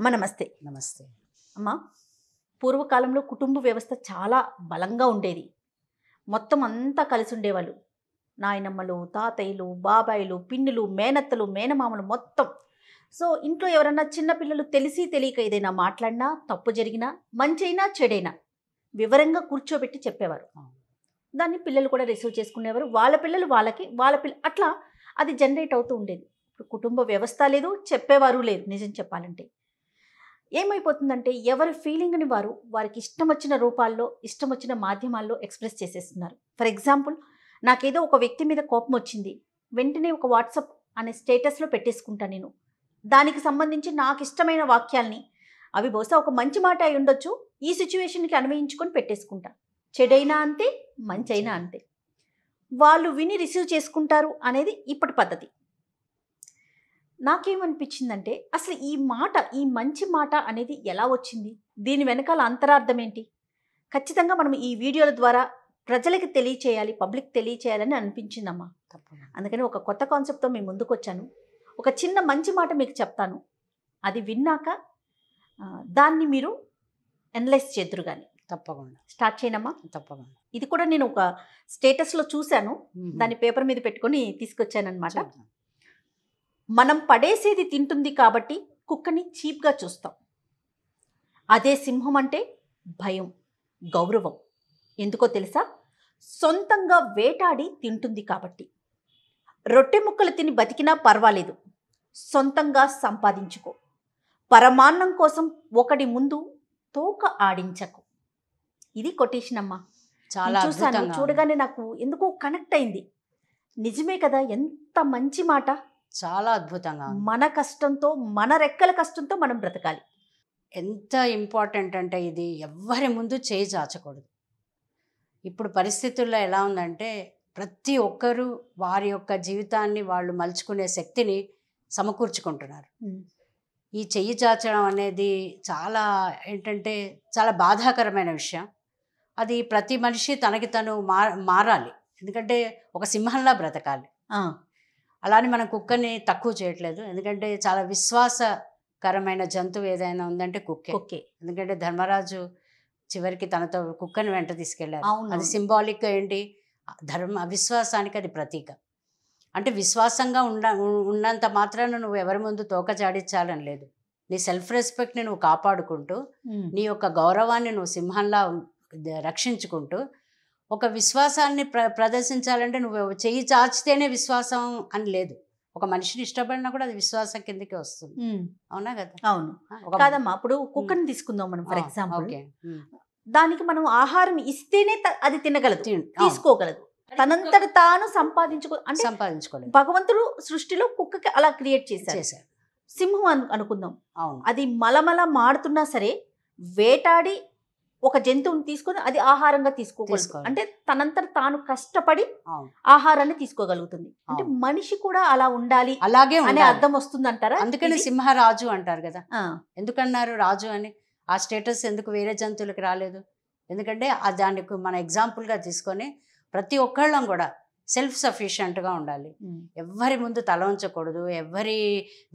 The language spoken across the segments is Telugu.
అమ్మ నమస్తే నమస్తే అమ్మ పూర్వకాలంలో కుటుంబ వ్యవస్థ చాలా బలంగా ఉండేది మొత్తం అంతా కలిసి ఉండేవాళ్ళు నాయనమ్మలు తాతయ్యలు బాబాయిలు పిన్నులు మేనత్తలు మేనమామలు మొత్తం సో ఇంట్లో ఎవరన్నా చిన్నపిల్లలు తెలిసి తెలియక ఏదైనా మాట్లాడినా తప్పు జరిగినా మంచైనా చెడైనా వివరంగా కూర్చోబెట్టి చెప్పేవారు దాన్ని పిల్లలు కూడా రిసీవ్ చేసుకునేవారు వాళ్ళ పిల్లలు వాళ్ళకి వాళ్ళ పిల్ల అట్లా అది జనరేట్ అవుతూ ఉండేది ఇప్పుడు కుటుంబ వ్యవస్థ లేదు చెప్పేవారు లేదు నిజం చెప్పాలంటే ఏమైపోతుందంటే ఎవరి ఫీలింగ్ని వారు వారికి ఇష్టం వచ్చిన రూపాల్లో ఇష్టం వచ్చిన మాధ్యమాల్లో ఎక్స్ప్రెస్ చేసేస్తున్నారు ఫర్ ఎగ్జాంపుల్ నాకేదో ఒక వ్యక్తి మీద కోపం వచ్చింది వెంటనే ఒక వాట్సప్ అనే స్టేటస్లో పెట్టేసుకుంటాను నేను దానికి సంబంధించి నాకు ఇష్టమైన వాక్యాల్ని అవి బహుశా ఒక మంచి మాట అయి ఉండొచ్చు ఈ సిచ్యువేషన్కి అన్వయించుకొని పెట్టేసుకుంటా చెడైనా అంతే మంచైనా అంతే వాళ్ళు విని రిసీవ్ చేసుకుంటారు అనేది ఇప్పటి పద్ధతి నాకేమనిపించిందంటే అసలు ఈ మాట ఈ మంచి మాట అనేది ఎలా వచ్చింది దీని వెనకాల అంతరార్థం ఏంటి ఖచ్చితంగా మనం ఈ వీడియోల ద్వారా ప్రజలకి తెలియచేయాలి పబ్లిక్ తెలియచేయాలని అనిపించిందమ్మా అందుకని ఒక కొత్త కాన్సెప్ట్తో మేము ముందుకు వచ్చాను ఒక చిన్న మంచి మాట మీకు చెప్తాను అది విన్నాక దాన్ని మీరు ఎనలైజ్ చేద్దరు కానీ తప్పకుండా స్టార్ట్ చేయనమ్మా తప్పకుండా ఇది కూడా నేను ఒక స్టేటస్లో చూశాను దాన్ని పేపర్ మీద పెట్టుకొని తీసుకొచ్చానమాట మనం పడేసేది తింటుంది కాబట్టి కుక్కని చీప్గా చూస్తాం అదే సింహం అంటే భయం గౌరవం ఎందుకో తెలుసా సొంతంగా వేటాడి తింటుంది కాబట్టి రొట్టె ముక్కలు తిని బతికినా పర్వాలేదు సొంతంగా సంపాదించుకో పరమాన్నం కోసం ఒకడి ముందు తోక ఆడించకు ఇది కొటేషన్ అమ్మా చాలా చూసాను చూడగానే నాకు ఎందుకో కనెక్ట్ అయింది నిజమే కదా ఎంత మంచి మాట చాలా అద్భుతంగా మన కష్టంతో మన రెక్కల కష్టంతో మనం బ్రతకాలి ఎంత ఇంపార్టెంట్ అంటే ఇది ఎవరి ముందు చేయి చాచకూడదు ఇప్పుడు పరిస్థితుల్లో ఎలా ఉందంటే ప్రతి ఒక్కరూ వారి యొక్క జీవితాన్ని వాళ్ళు మలుచుకునే శక్తిని సమకూర్చుకుంటున్నారు ఈ చెయ్యి చాచడం అనేది చాలా ఏంటంటే చాలా బాధాకరమైన విషయం అది ప్రతి మనిషి తనకి తను మారాలి ఎందుకంటే ఒక సింహంలా బ్రతకాలి అలానే మనం కుక్కని తక్కువ చేయట్లేదు ఎందుకంటే చాలా విశ్వాసకరమైన జంతువు ఏదైనా ఉందంటే కుక్కే కుక్కే ఎందుకంటే ధర్మరాజు చివరికి తనతో కుక్కని వెంట తీసుకెళ్ళారు అది సింబాలిక్ ఏంటి ధర్మ అవిశ్వాసానికి అది ప్రతీక అంటే విశ్వాసంగా ఉండ ఉన్నంత మాత్రాన నువ్వు ఎవరి ముందు తోక లేదు నీ సెల్ఫ్ రెస్పెక్ట్ని నువ్వు కాపాడుకుంటూ నీ యొక్క గౌరవాన్ని నువ్వు సింహంలా రక్షించుకుంటూ ఒక విశ్వాసాన్ని ప్ర ప్రదర్శించాలంటే నువ్వు చెయ్యి చాచితేనే విశ్వాసం అని లేదు ఒక మనిషిని ఇష్టపడినా కూడా అది విశ్వాసం కిందకి వస్తుంది అవునా కదా అవును కాదమ్మా అప్పుడు కుక్కని తీసుకుందాం మనం ఫర్ ఎగ్జాంపుల్ దానికి మనం ఆహారం ఇస్తేనే అది తినగలదు తీసుకోగలదు తనంతట తాను సంపాదించుకో అంటే సంపాదించుకోలేదు భగవంతుడు సృష్టిలో కుక్కకి అలా క్రియేట్ చేశారు సింహం అనుకుందాం అవును అది మలమల మాడుతున్నా సరే వేటాడి ఒక జంతువుని తీసుకొని అది ఆహారంగా తీసుకోగలుగుతుంది అంటే తనంతట తాను కష్టపడి ఆహారాన్ని తీసుకోగలుగుతుంది అంటే మనిషి కూడా అలా ఉండాలి అలాగే అనే అర్థం వస్తుంది అంటారా అందుకని సింహరాజు అంటారు కదా ఎందుకన్నారు రాజు అని ఆ స్టేటస్ ఎందుకు వేరే జంతువులకు రాలేదు ఎందుకంటే ఆ దానికి మన ఎగ్జాంపుల్గా తీసుకొని ప్రతి ఒక్కళ్ళం కూడా సెల్ఫ్ సఫిషియెంట్గా ఉండాలి ఎవ్వరి ముందు తల ఉంచకూడదు ఎవ్వరి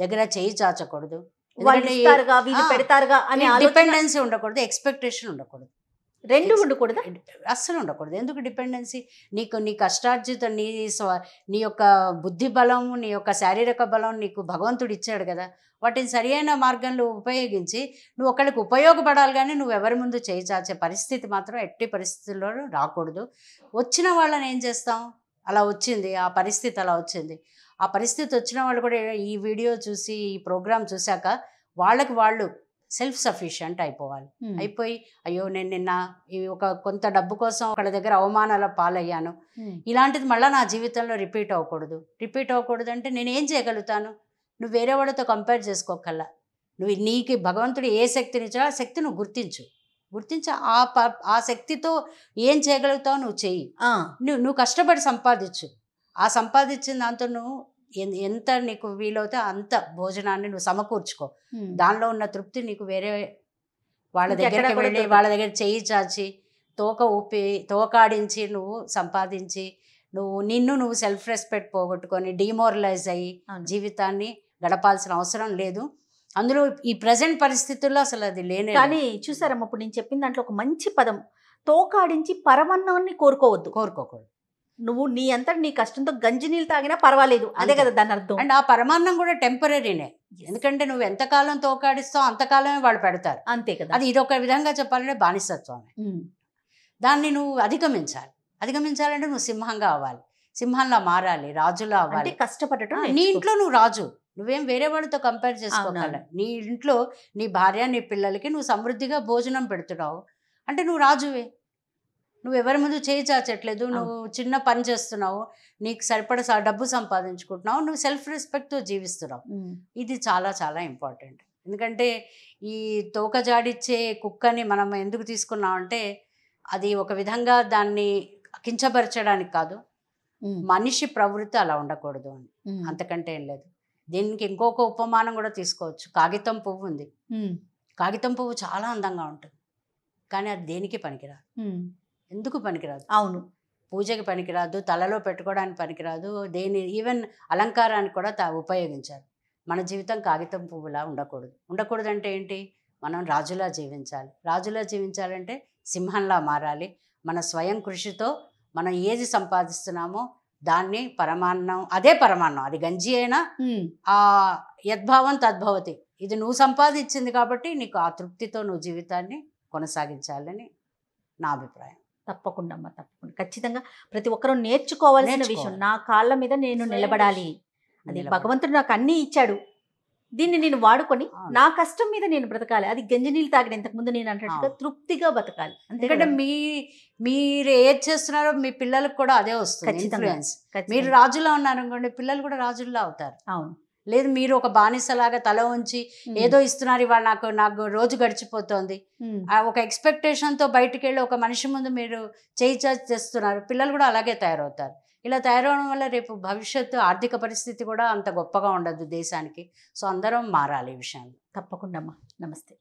దగ్గర చేయి చాచకూడదు వాళ్ళు పెడతారుగా అనే డిపెండెన్సీ ఉండకూడదు ఎక్స్పెక్టేషన్ ఉండకూడదు రెండు ఉండకూడదు అస్సలు ఉండకూడదు ఎందుకు డిపెండెన్సీ నీకు నీ కష్టార్జిత నీ నీ యొక్క బుద్ధి బలం నీ యొక్క శారీరక బలం నీకు భగవంతుడు ఇచ్చాడు కదా వాటిని సరియైన మార్గంలో ఉపయోగించి నువ్వు ఒకళ్ళకి ఉపయోగపడాలి కానీ నువ్వు ఎవరి ముందు చేయిచాల్సే పరిస్థితి మాత్రం ఎట్టి పరిస్థితుల్లో రాకూడదు వచ్చిన వాళ్ళని ఏం చేస్తాం అలా వచ్చింది ఆ పరిస్థితి అలా వచ్చింది ఆ పరిస్థితి వచ్చిన వాళ్ళు కూడా ఈ వీడియో చూసి ఈ ప్రోగ్రామ్ చూశాక వాళ్ళకి వాళ్ళు సెల్ఫ్ సఫిషియంట్ అయిపోవాలి అయిపోయి అయ్యో నేను నిన్న ఒక కొంత డబ్బు కోసం ఒకళ్ళ దగ్గర అవమానాల పాలయ్యాను ఇలాంటిది మళ్ళీ నా జీవితంలో రిపీట్ అవ్వకూడదు రిపీట్ అవ్వకూడదు అంటే నేను ఏం చేయగలుగుతాను నువ్వు వేరే వాళ్ళతో కంపేర్ చేసుకోకల్లా నువ్వు నీకు భగవంతుడు ఏ శక్తినిచ్చా ఆ శక్తి నువ్వు గుర్తించు గుర్తించి ఆ ప ఆ శక్తితో ఏం చేయగలుగుతావు నువ్వు చెయ్యి నువ్వు నువ్వు కష్టపడి సంపాదించు ఆ సంపాదించిన దాంతో నువ్వు ఎంత నీకు వీలవుతే అంత భోజనాన్ని నువ్వు సమకూర్చుకో దానిలో ఉన్న తృప్తి నీకు వేరే వాళ్ళ దగ్గర వెళ్ళి వాళ్ళ దగ్గర చేయి చాచి తోక ఊపి తోకాడించి నువ్వు సంపాదించి నువ్వు నిన్ను నువ్వు సెల్ఫ్ రెస్పెక్ట్ పోగొట్టుకొని డిమోరలైజ్ అయ్యి జీవితాన్ని గడపాల్సిన అవసరం లేదు అందులో ఈ ప్రజెంట్ పరిస్థితుల్లో అసలు అది లేని కానీ చూసారమ్మ ఇప్పుడు నేను చెప్పిన దాంట్లో ఒక మంచి పదం తోకాడించి పరమన్నాన్ని కోరుకోవద్దు కోరుకోకూడదు నువ్వు నీ అంత నీ కష్టంతో గంజి నీళ్ళు తాగినా పర్వాలేదు అదే కదా దాని అర్థం అండ్ ఆ పరమాన్నం కూడా టెంపరీనే ఎందుకంటే నువ్వు ఎంతకాలం తోకాడిస్తావు అంతకాలమే వాళ్ళు పెడతారు అంతే కదా అది ఇదొక విధంగా చెప్పాలంటే బానిసత్వం దాన్ని నువ్వు అధిగమించాలి అధిగమించాలంటే నువ్వు సింహంగా అవ్వాలి సింహంలా మారాలి రాజులా అవ్వాలి కష్టపడటం నీ ఇంట్లో నువ్వు రాజు నువ్వేం వేరే వాళ్ళతో కంపేర్ చేసుకోవాలి నీ ఇంట్లో నీ భార్య నీ పిల్లలకి నువ్వు సమృద్ధిగా భోజనం పెడుతున్నావు అంటే నువ్వు రాజువే నువ్వు ఎవరి ముందు చేయి చాచట్లేదు నువ్వు చిన్న పని చేస్తున్నావు నీకు సరిపడా డబ్బు సంపాదించుకుంటున్నావు నువ్వు సెల్ఫ్ రెస్పెక్ట్తో జీవిస్తున్నావు ఇది చాలా చాలా ఇంపార్టెంట్ ఎందుకంటే ఈ తోక జాడిచ్చే కుక్కని మనం ఎందుకు తీసుకున్నాం అంటే అది ఒక విధంగా దాన్ని కించపరచడానికి కాదు మనిషి ప్రవృత్తి అలా ఉండకూడదు అని అంతకంటే ఏం లేదు దీనికి ఇంకొక ఉపమానం కూడా తీసుకోవచ్చు కాగితం పువ్వు ఉంది కాగితం పువ్వు చాలా అందంగా ఉంటుంది కానీ అది దేనికి పనికిరా ఎందుకు పనికిరాదు అవును పూజకి పనికిరాదు తలలో పెట్టుకోవడానికి పనికిరాదు దేని ఈవెన్ అలంకారానికి కూడా తా ఉపయోగించాలి మన జీవితం కాగితం పువ్వులా ఉండకూడదు ఉండకూడదు అంటే ఏంటి మనం రాజులా జీవించాలి రాజులా జీవించాలంటే సింహంలా మారాలి మన స్వయం కృషితో మనం ఏది సంపాదిస్తున్నామో దాన్ని పరమాన్నం అదే పరమాన్నం అది గంజి అయినా ఆ యద్భావం తద్భవతి ఇది నువ్వు సంపాదించింది కాబట్టి నీకు ఆ తృప్తితో నువ్వు జీవితాన్ని కొనసాగించాలని నా అభిప్రాయం తప్పకుండా అమ్మ తప్పకుండా ఖచ్చితంగా ప్రతి ఒక్కరూ నేర్చుకోవాల్సిన విషయం నా కాళ్ళ మీద నేను నిలబడాలి అది భగవంతుడు నాకు అన్నీ ఇచ్చాడు దీన్ని నేను వాడుకొని నా కష్టం మీద నేను బ్రతకాలి అది గంజి నీళ్ళు తాగిన ఇంతకుముందు నేను అన్నట్టుగా తృప్తిగా బతకాలి ఎందుకంటే మీ మీరు ఏది చేస్తున్నారో మీ పిల్లలకు కూడా అదే వస్తుంది మీరు రాజులా ఉన్నారనుకోండి పిల్లలు కూడా రాజుల్లో అవుతారు అవును లేదు మీరు ఒక బానిసలాగా తల ఉంచి ఏదో ఇస్తున్నారు ఇవాళ నాకు నాకు రోజు గడిచిపోతుంది ఒక ఎక్స్పెక్టేషన్తో బయటికి వెళ్ళి ఒక మనిషి ముందు మీరు చేయి చేస్తున్నారు పిల్లలు కూడా అలాగే తయారవుతారు ఇలా తయారవడం వల్ల రేపు భవిష్యత్తు ఆర్థిక పరిస్థితి కూడా అంత గొప్పగా ఉండదు దేశానికి సో అందరం మారాలి ఈ విషయాన్ని తప్పకుండా నమస్తే